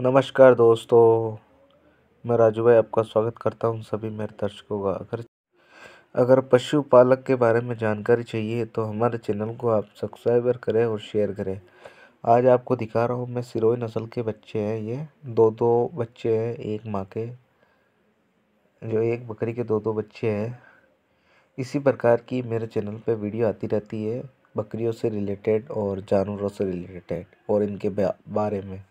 नमस्कार दोस्तों मैं राजू भाई आपका स्वागत करता हूं सभी मेरे दर्शकों का अगर अगर पशुपालक के बारे में जानकारी चाहिए तो हमारे चैनल को आप सब्सक्राइब करें और शेयर करें आज आपको दिखा रहा हूं मैं सिरोई नस्ल के बच्चे हैं ये दो दो बच्चे हैं एक माँ के जो एक बकरी के दो दो बच्चे हैं इसी प्रकार की मेरे चैनल पर वीडियो आती रहती है बकरियों से रिलेटेड और जानवरों से रिलेटेड और इनके बारे में